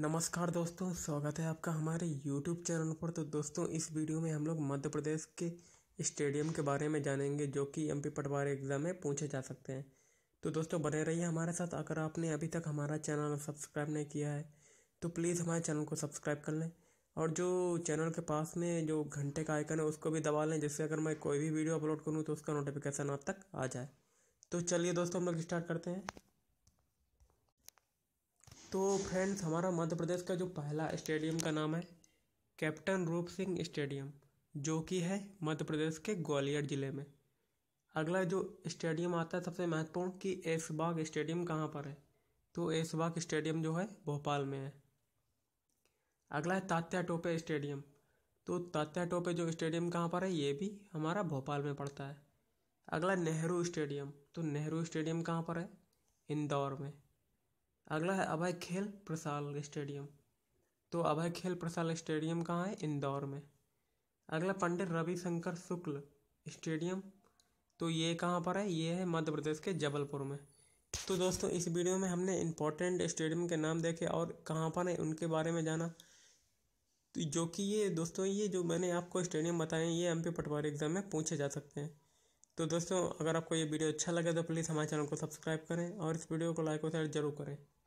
नमस्कार दोस्तों स्वागत है आपका हमारे YouTube चैनल पर तो दोस्तों इस वीडियो में हम लोग मध्य प्रदेश के स्टेडियम के बारे में जानेंगे जो कि एम पी पटवारी एग्ज़ाम में पूछे जा सकते हैं तो दोस्तों बने रहिए हमारे साथ अगर आपने अभी तक हमारा चैनल सब्सक्राइब नहीं किया है तो प्लीज़ हमारे चैनल को सब्सक्राइब कर लें और जो चैनल के पास में जो घंटे का आइकन है उसको भी दबा लें जिससे अगर मैं कोई भी वीडियो अपलोड करूँ तो उसका नोटिफिकेशन आप तक आ जाए तो चलिए दोस्तों हम लोग स्टार्ट करते हैं तो फ्रेंड्स हमारा मध्य प्रदेश का जो पहला स्टेडियम का नाम है कैप्टन रूप सिंह स्टेडियम जो कि है मध्य प्रदेश के ग्वालियर ज़िले में अगला जो स्टेडियम आता है सबसे महत्वपूर्ण कि एसबाग स्टेडियम कहाँ पर है तो एसबाग स्टेडियम जो है भोपाल में है अगला है तात्या टोपे स्टेडियम तो तात्या टोपे जो स्टेडियम कहाँ पर है ये भी हमारा भोपाल में पड़ता है अगला नेहरू स्टेडियम तो नेहरू स्टेडियम कहाँ पर है इंदौर में अगला है अभय खेल प्रसाल स्टेडियम तो अभय खेल प्रसाल स्टेडियम कहाँ है इंदौर में अगला पंडित रविशंकर शुक्ल स्टेडियम तो ये कहाँ पर है ये है मध्य प्रदेश के जबलपुर में तो दोस्तों इस वीडियो में हमने इम्पोर्टेंट स्टेडियम के नाम देखे और कहाँ पर है उनके बारे में जाना तो जो कि ये दोस्तों ये जो मैंने आपको स्टेडियम बताए ये एम पी पटवारी एग्ज़ाम में पूछे जा सकते हैं तो दोस्तों अगर आपको ये वीडियो अच्छा लगे तो प्लीज़ हमारे चैनल को सब्सक्राइब करें और इस वीडियो को लाइक और शेयर जरूर करें